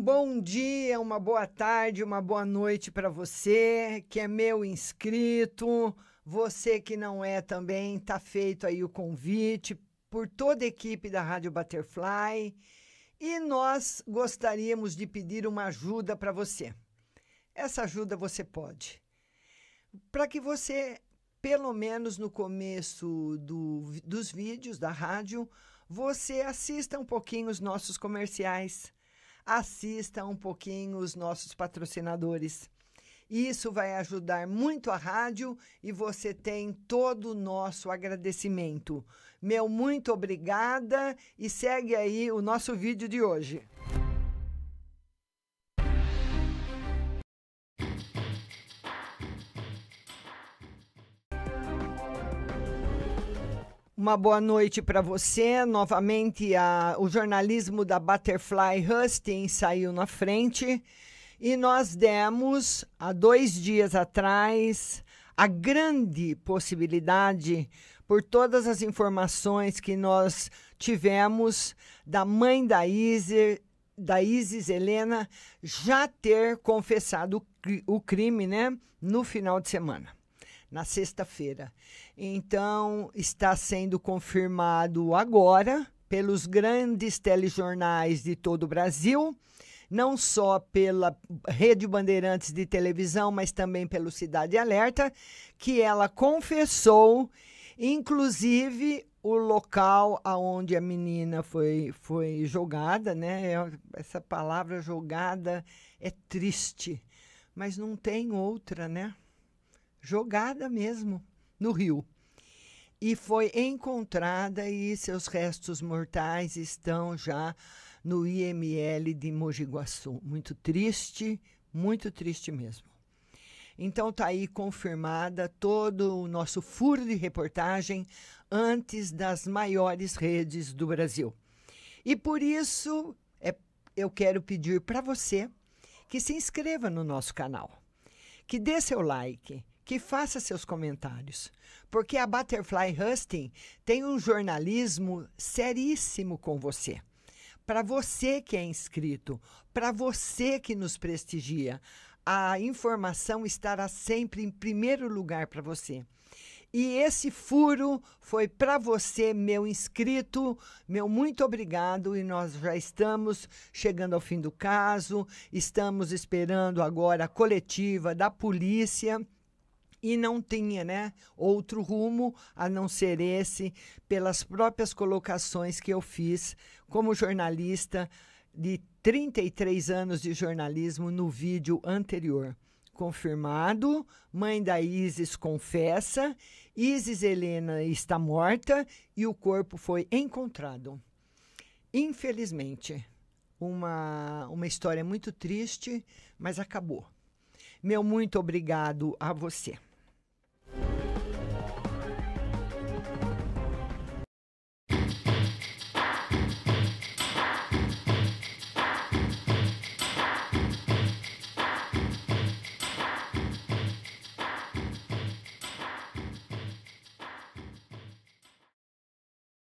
um bom dia, uma boa tarde, uma boa noite para você que é meu inscrito, você que não é também, tá feito aí o convite por toda a equipe da Rádio Butterfly. E nós gostaríamos de pedir uma ajuda para você. Essa ajuda você pode. Para que você, pelo menos no começo do, dos vídeos da rádio, você assista um pouquinho os nossos comerciais assista um pouquinho os nossos patrocinadores. Isso vai ajudar muito a rádio e você tem todo o nosso agradecimento. Meu muito obrigada e segue aí o nosso vídeo de hoje. Uma boa noite para você. Novamente, a, o jornalismo da Butterfly Husting saiu na frente e nós demos, há dois dias atrás, a grande possibilidade, por todas as informações que nós tivemos da mãe da Isis, da Isis Helena, já ter confessado o crime né, no final de semana na sexta-feira. Então, está sendo confirmado agora pelos grandes telejornais de todo o Brasil, não só pela Rede Bandeirantes de televisão, mas também pelo Cidade Alerta, que ela confessou, inclusive o local aonde a menina foi, foi jogada, né? É, essa palavra jogada é triste, mas não tem outra, né? jogada mesmo no rio. E foi encontrada e seus restos mortais estão já no IML de Mogi Guaçu. Muito triste, muito triste mesmo. Então tá aí confirmada todo o nosso furo de reportagem antes das maiores redes do Brasil. E por isso é, eu quero pedir para você que se inscreva no nosso canal, que dê seu like, que faça seus comentários. Porque a Butterfly Husting tem um jornalismo seríssimo com você. Para você que é inscrito, para você que nos prestigia, a informação estará sempre em primeiro lugar para você. E esse furo foi para você, meu inscrito. Meu muito obrigado. E nós já estamos chegando ao fim do caso, estamos esperando agora a coletiva da polícia e não tinha, né, outro rumo a não ser esse pelas próprias colocações que eu fiz como jornalista de 33 anos de jornalismo no vídeo anterior. Confirmado, mãe da Isis confessa, Isis Helena está morta e o corpo foi encontrado. Infelizmente, uma, uma história muito triste, mas acabou. Meu muito obrigado a você.